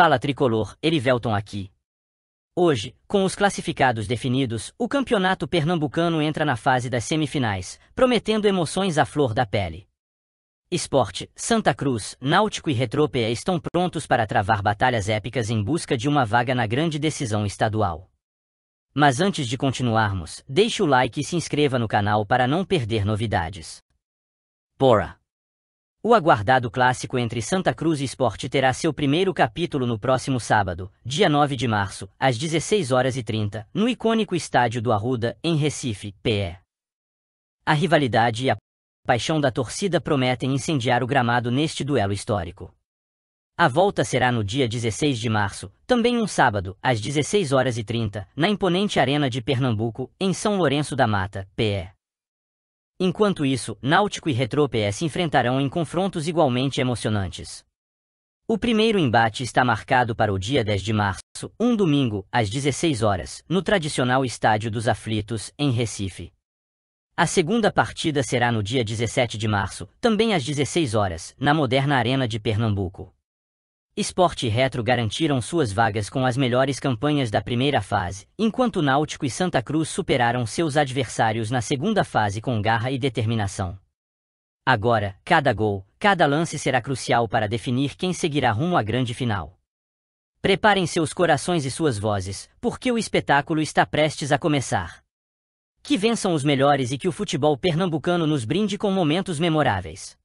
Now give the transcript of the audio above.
Fala tricolor, Erivelton aqui. Hoje, com os classificados definidos, o campeonato pernambucano entra na fase das semifinais, prometendo emoções à flor da pele. Esporte, Santa Cruz, Náutico e Retrópea estão prontos para travar batalhas épicas em busca de uma vaga na grande decisão estadual. Mas antes de continuarmos, deixe o like e se inscreva no canal para não perder novidades. Bora! O aguardado clássico entre Santa Cruz e Sport terá seu primeiro capítulo no próximo sábado, dia 9 de março, às 16 horas e 30, no icônico estádio do Arruda, em Recife, PE. A rivalidade e a paixão da torcida prometem incendiar o gramado neste duelo histórico. A volta será no dia 16 de março, também um sábado, às 16 horas e 30, na imponente Arena de Pernambuco, em São Lourenço da Mata, PE. Enquanto isso, Náutico e Retro PS enfrentarão em confrontos igualmente emocionantes. O primeiro embate está marcado para o dia 10 de março, um domingo, às 16 horas, no tradicional Estádio dos Aflitos, em Recife. A segunda partida será no dia 17 de março, também às 16 horas, na Moderna Arena de Pernambuco. Esporte e Retro garantiram suas vagas com as melhores campanhas da primeira fase, enquanto Náutico e Santa Cruz superaram seus adversários na segunda fase com garra e determinação. Agora, cada gol, cada lance será crucial para definir quem seguirá rumo à grande final. Preparem seus corações e suas vozes, porque o espetáculo está prestes a começar. Que vençam os melhores e que o futebol pernambucano nos brinde com momentos memoráveis.